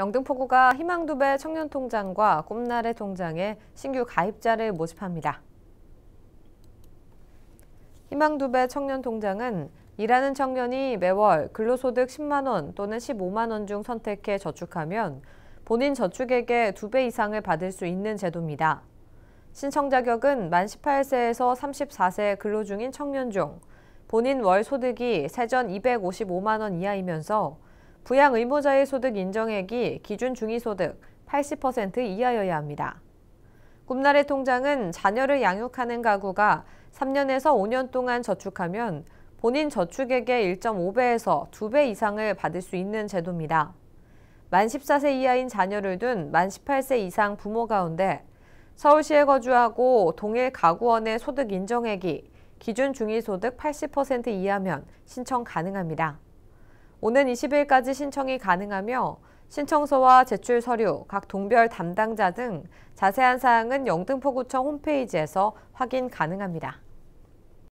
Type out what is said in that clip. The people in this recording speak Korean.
영등포구가 희망두배 청년통장과 꿈나래 통장에 신규 가입자를 모집합니다. 희망두배 청년통장은 일하는 청년이 매월 근로소득 10만 원 또는 15만 원 중 선택해 저축하면 본인 저축액의 2배 이상을 받을 수 있는 제도입니다. 신청 자격은 만 18세에서 34세 근로 중인 청년 중 본인 월 소득이 세전 255만 원 이하이면서 부양 의무자의 소득 인정액이 기준 중위소득 80% 이하여야 합니다. 꿈날의 통장은 자녀를 양육하는 가구가 3년에서 5년 동안 저축하면 본인 저축액의 1.5배에서 2배 이상을 받을 수 있는 제도입니다. 만 14세 이하인 자녀를 둔 만 18세 이상 부모 가운데 서울시에 거주하고 동일 가구원의 소득 인정액이 기준 중위소득 80% 이하면 신청 가능합니다. 오는 20일까지 신청이 가능하며 신청서와 제출 서류, 각 동별 담당자 등 자세한 사항은 영등포구청 홈페이지에서 확인 가능합니다.